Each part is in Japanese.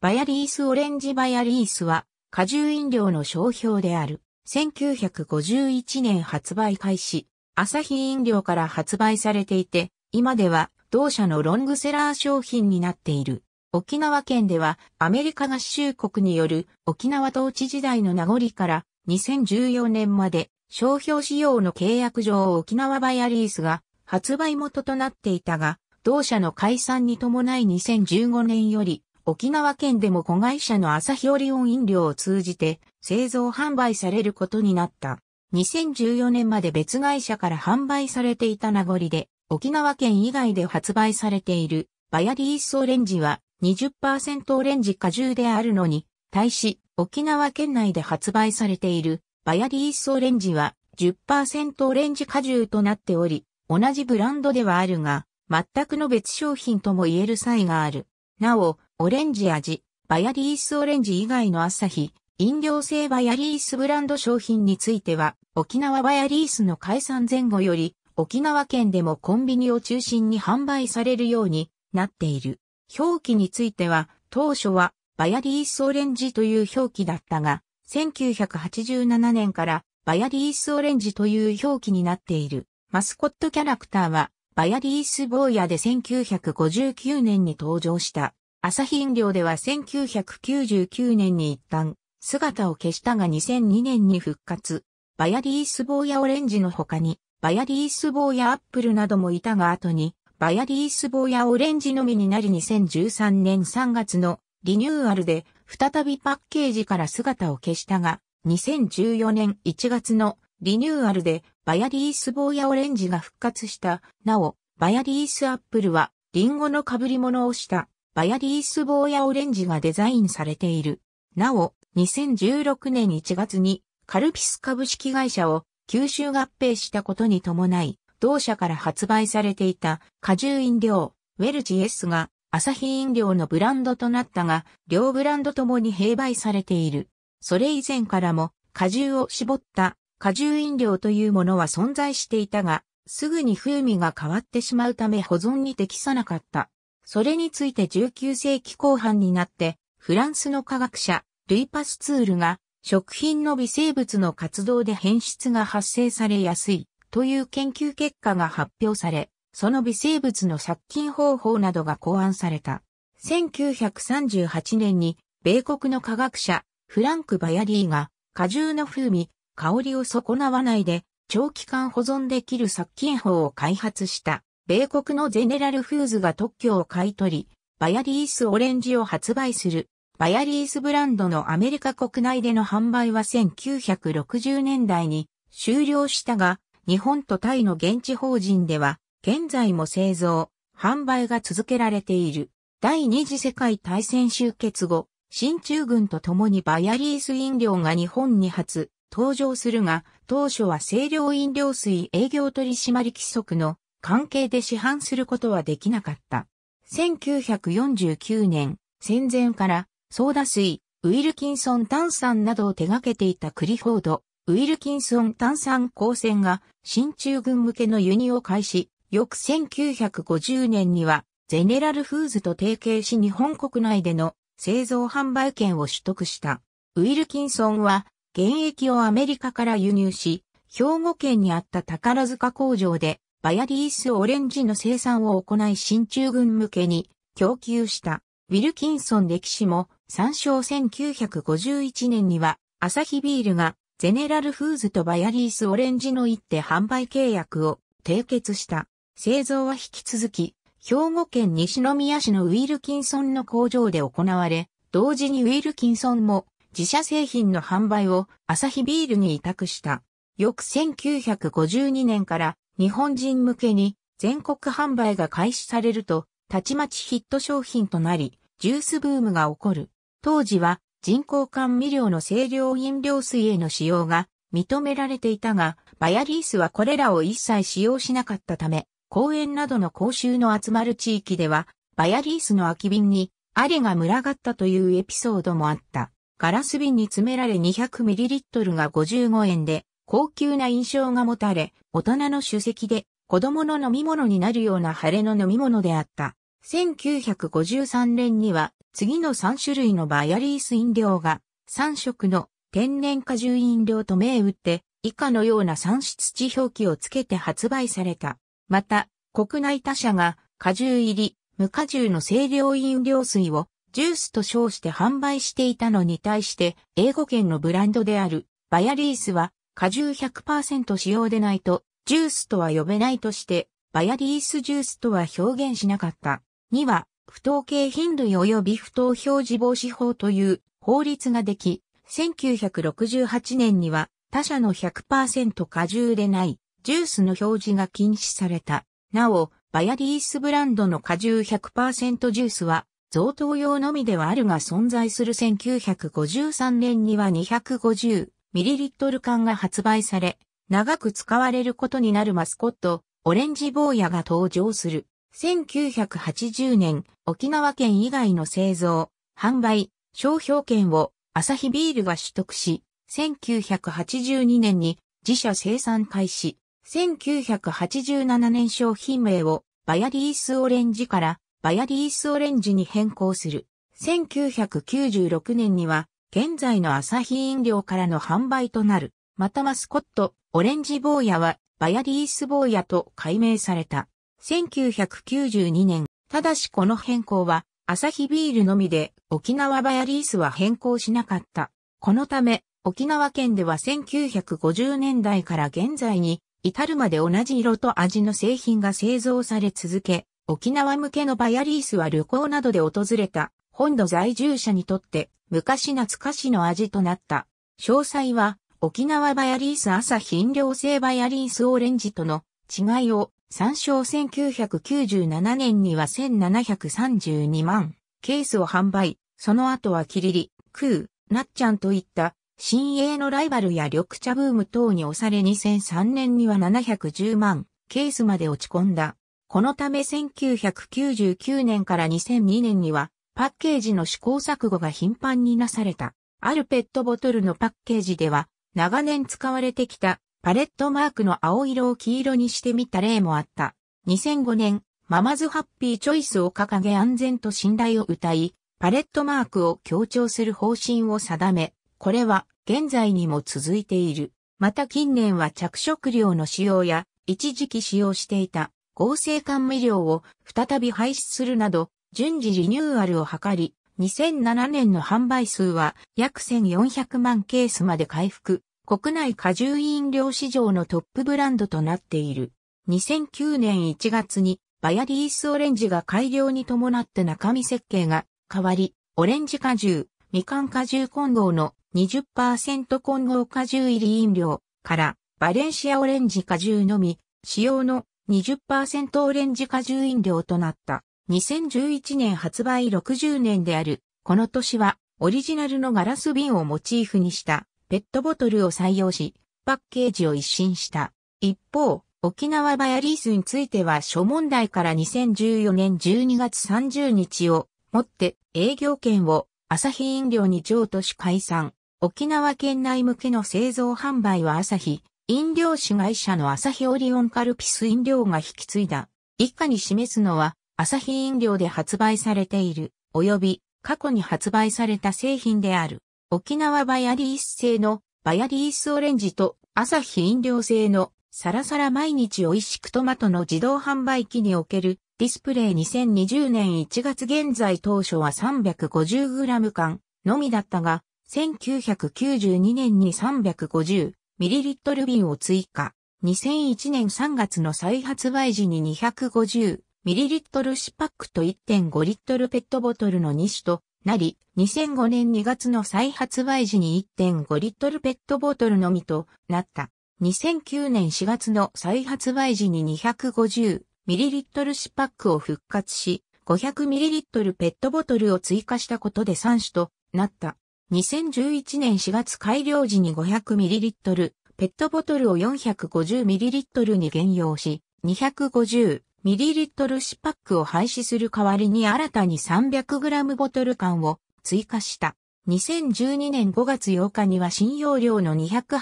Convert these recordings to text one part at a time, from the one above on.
バヤリースオレンジバヤリースは果汁飲料の商標である。1951年発売開始、朝日飲料から発売されていて、今では同社のロングセラー商品になっている。沖縄県ではアメリカ合衆国による沖縄統治時代の名残から2014年まで商標使用の契約上沖縄バヤリースが発売元となっていたが、同社の解散に伴い2015年より沖縄県でも子会社の朝日オリオン飲料を通じて製造販売されることになった。2014年まで別会社から販売されていた名残で、沖縄県以外で発売されているバヤリースオレンジは20%オレンジ果汁であるのに、対し沖縄県内で発売されているバヤリースオレンジは10%オレンジ果汁となっており、同じブランドではあるが、全くの別商品とも言える際がある。なお、オレンジ味、バヤリースオレンジ以外のアサヒ、飲料性バヤリースブランド商品については、沖縄バヤリースの解散前後より、沖縄県でもコンビニを中心に販売されるようになっている。表記については、当初はバヤリースオレンジという表記だったが、1987年からバヤリースオレンジという表記になっている。マスコットキャラクターはバヤリース坊やで1959年に登場した。朝日飲料では1999年に一旦姿を消したが2002年に復活。バヤリースボーやオレンジの他に、バヤリースボーやアップルなどもいたが後に、バヤリースボーやオレンジのみになり2013年3月のリニューアルで再びパッケージから姿を消したが、2014年1月のリニューアルでバヤリースボーやオレンジが復活した。なお、バヤリースアップルはリンゴの被り物をしたバヤリース坊やオレンジがデザインされている。なお、2016年1月にカルピス株式会社を吸収合併したことに伴い、同社から発売されていた果汁飲料、ウェルチ S がアサヒ飲料のブランドとなったが、両ブランドともに併売されている。それ以前からも果汁を絞った果汁飲料というものは存在していたが、すぐに風味が変わってしまうため保存に適さなかった。それについて19世紀後半になって、フランスの科学者、ルイパスツールが、食品の微生物の活動で変質が発生されやすいという研究結果が発表され、その微生物の殺菌方法などが考案された。1938年に米国の科学者フランク・バヤリーが果汁の風味、香りを損なわないで長期間保存できる殺菌法を開発した。米国のゼネラルフーズが特許を買い取り、バヤリースオレンジを発売する。バヤリースブランドのアメリカ国内での販売は1960年代に終了したが、日本とタイの現地法人では、現在も製造、販売が続けられている。第二次世界大戦終結後、新中軍と共にバヤリース飲料が日本に初登場するが、当初は清涼飲料水営業取締規則の関係で市販することはできなかった。1949年、戦前から、ソーダ水、ウィルキンソン炭酸などを手掛けていたクリフォード、ウィルキンソン炭酸光線が、新中軍向けの輸入を開始、翌1950年には、ゼネラルフーズと提携し日本国内での製造販売権を取得した。ウィルキンソンは、現役をアメリカから輸入し、兵庫県にあった宝塚工場でバヤリースオレンジの生産を行い新中軍向けに供給した。ウィルキンソン歴史も参照1951年にはアサヒビールがゼネラルフーズとバヤリースオレンジの一手販売契約を締結した。製造は引き続き、兵庫県西宮市のウィルキンソンの工場で行われ、同時にウィルキンソンも自社製品の販売をアサヒビールに委託した。翌1952年から日本人向けに全国販売が開始されると、たちまちヒット商品となり、ジュースブームが起こる。当時は人工甘味料の清涼飲料水への使用が認められていたが、バヤリースはこれらを一切使用しなかったため、公園などの公衆の集まる地域では、バヤリースの空き瓶にアリが群がったというエピソードもあった。ガラス瓶に詰められ 200ml が55円で高級な印象が持たれ、大人の主席で子供の飲み物になるような晴れの飲み物であった。1953年には次の3種類のバヤリース飲料が3色の天然果汁飲料と銘打って以下のような産出地表記をつけて発売された。また、国内他社が果汁入り、無果汁の清涼飲料水をジュースと称して販売していたのに対して、英語圏のブランドであるバヤリースは果汁100%使用でないと、ジュースとは呼べないとして、バヤリースジュースとは表現しなかった。2は、不当形頻類及び不当表示防止法という法律ができ、1968年には他社の100%果汁でないジュースの表示が禁止された。なお、バヤリースブランドの果汁100%ジュースは贈答用のみではあるが存在する1953年には250ミリリットル缶が発売され、長く使われることになるマスコット、オレンジ坊やが登場する。1980年、沖縄県以外の製造、販売、商標権をアサヒビールが取得し、1982年に自社生産開始。1987年商品名をバヤリースオレンジからバヤリースオレンジに変更する。1996年には現在のアサヒ飲料からの販売となる。またマスコット、オレンジ坊やは、バヤリース坊やと改名された。1992年、ただしこの変更は、アサヒビールのみで、沖縄バヤリースは変更しなかった。このため、沖縄県では1950年代から現在に、至るまで同じ色と味の製品が製造され続け、沖縄向けのバヤリースは旅行などで訪れた、本土在住者にとって昔懐かしの味となった。詳細は、沖縄バヤリース朝品料製バヤリースオレンジとの違いを参照1997年には1732万ケースを販売、その後はキリリ、クー、なっちゃんといった新鋭のライバルや緑茶ブーム等に押され2003年には710万ケースまで落ち込んだ。このため1999年から2002年にはパッケージの試行錯誤が頻繁になされた。あるペットボトルのパッケージでは、長年使われてきたパレットマークの青色を黄色にしてみた例もあった。2005年、ママズハッピーチョイスを掲げ安全と信頼を謳い、パレットマークを強調する方針を定め、これは現在にも続いている。また近年は着色料の使用や、一時期使用していた合成甘味料を再び廃止するなど、順次リニューアルを図り、2007年の販売数は約1400万ケースまで回復、国内果汁飲料市場のトップブランドとなっている。2009年1月にバヤリースオレンジが改良に伴って中身設計が変わり、オレンジ果汁、みかん果汁混合の20%混合果汁入り飲料からバレンシアオレンジ果汁のみ、使用の20%オレンジ果汁飲料となった。2011年発売60年である、この年は、オリジナルのガラス瓶をモチーフにしたペットボトルを採用し、パッケージを一新した。一方、沖縄バヤリースについては諸問題から2014年12月30日をもって営業権を朝日飲料に譲渡し解散。沖縄県内向けの製造販売は朝日飲料子会社の朝日オリオンカルピス飲料が引き継いだ。以下に示すのは朝日飲料で発売されている、及び過去に発売された製品である、沖縄バヤリース製のバヤリースオレンジと朝日飲料製のサラサラ毎日美味しくトマトの自動販売機におけるディスプレイ2020年1月現在当初は 350g 缶のみだったが、1992年に 350ml 瓶を追加。2001年3月の再発売時に2 5 0ミリリットルシパックと1.5リットルペットボトルの2種となり、2005年2月の再発売時に1.5リットルペットボトルのみとなった。2009年4月の再発売時に2 5 0ミリリットルシパックを復活し、500ml ペットボトルを追加したことで3種となった。2011年4月改良時に 500ml ペットボトルを 450ml に減用し、250ミリリットル紙パックを廃止する代わりに新たに3 0 0ムボトル缶を追加した。2012年5月8日には新容量の2 8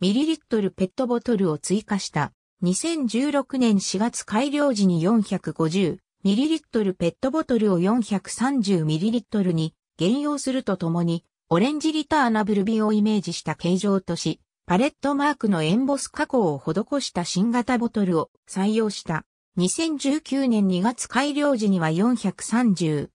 0トルペットボトルを追加した。2016年4月改良時に4 5 0トルペットボトルを4 3 0トルに減用するとともに、オレンジリターナブルーをイメージした形状とし、パレットマークのエンボス加工を施した新型ボトルを採用した。2019年2月改良時には 430ml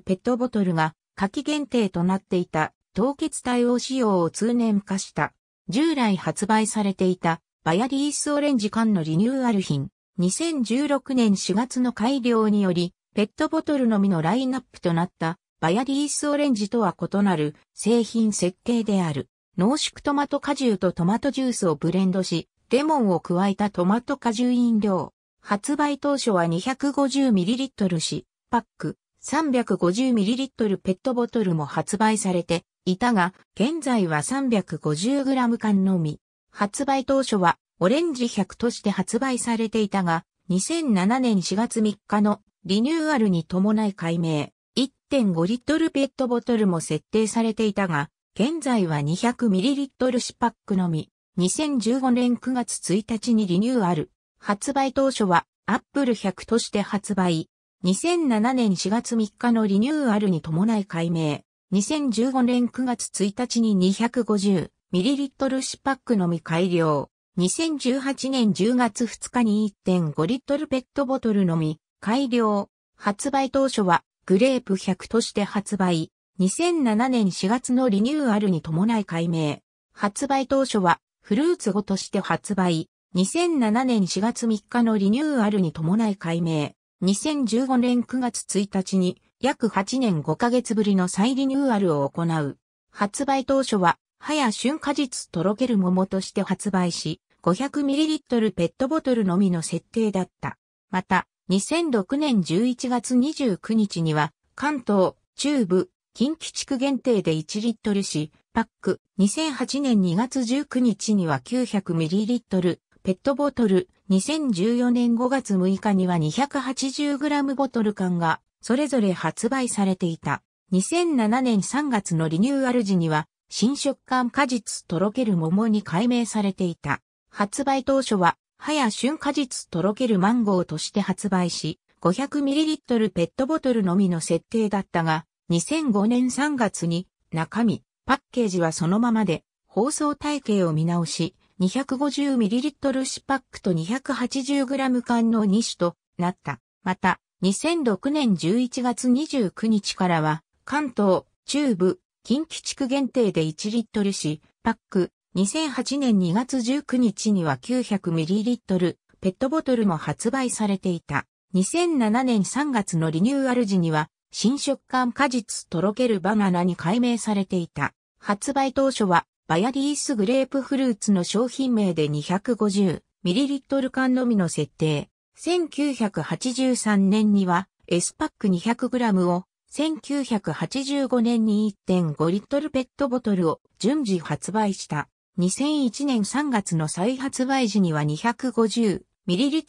ペットボトルが夏季限定となっていた凍結対応仕様を通年化した。従来発売されていたバヤリースオレンジ缶のリニューアル品。2016年4月の改良により、ペットボトルのみのラインナップとなったバヤリースオレンジとは異なる製品設計である。濃縮トマト果汁とトマトジュースをブレンドし、レモンを加えたトマト果汁飲料。発売当初は 250ml し、パック 350ml ペットボトルも発売されていたが、現在は 350g 缶のみ。発売当初はオレンジ100として発売されていたが、2007年4月3日のリニューアルに伴い改名、1.5リットルペットボトルも設定されていたが、現在は 200ml 紙パックのみ、2015年9月1日にリニューアル。発売当初は Apple 100として発売。2007年4月3日のリニューアルに伴い改名。2015年9月1日に 250ml シパックのみ改良。2018年10月2日に1.5リットルペットボトルのみ改良。発売当初はグレープ100として発売。2007年4月のリニューアルに伴い改名。発売当初はフルーツ5として発売。2007年4月3日のリニューアルに伴い改名。2015年9月1日に約8年5ヶ月ぶりの再リニューアルを行う。発売当初は、早春果実とろける桃として発売し、500ml ペットボトルのみの設定だった。また、2006年11月29日には、関東、中部、近畿地区限定で1リットルし、パック、2008年2月19日には 900ml、ペットボトル、2014年5月6日には 280g ボトル缶が、それぞれ発売されていた。2007年3月のリニューアル時には、新食感果実とろける桃に改名されていた。発売当初は、早春果実とろけるマンゴーとして発売し、500ml ペットボトルのみの設定だったが、2005年3月に中身、パッケージはそのままで、放送体系を見直し、250ml 四パックと 280g 缶の2種となった。また、2006年11月29日からは、関東、中部、近畿地区限定で1リットル紙、パック、2008年2月19日には 900ml、ペットボトルも発売されていた。2007年3月のリニューアル時には、新食感果実とろけるバナナに改名されていた。発売当初は、バヤリースグレープフルーツの商品名で 250ml 缶のみの設定。1983年には S パック 200g を、1985年に1.5リットルペットボトルを順次発売した。2001年3月の再発売時には 250ml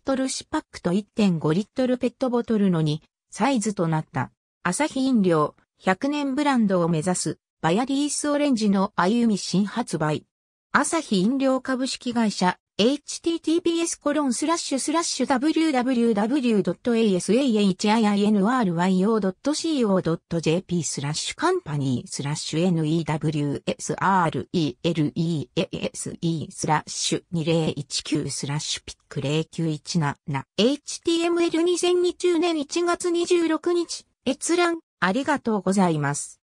紙パックと1.5リットルペットボトルの2サイズとなった。朝日飲料100年ブランドを目指すバヤリースオレンジの歩み新発売。朝日飲料株式会社 https コロンスラッシュスラッシュ www.asahinryo.co.jp スラッシュカンパニースラッシュ newsreelease スラッシュ2019スラッシュピック0917 html2020 年1月26日閲覧ありがとうございます。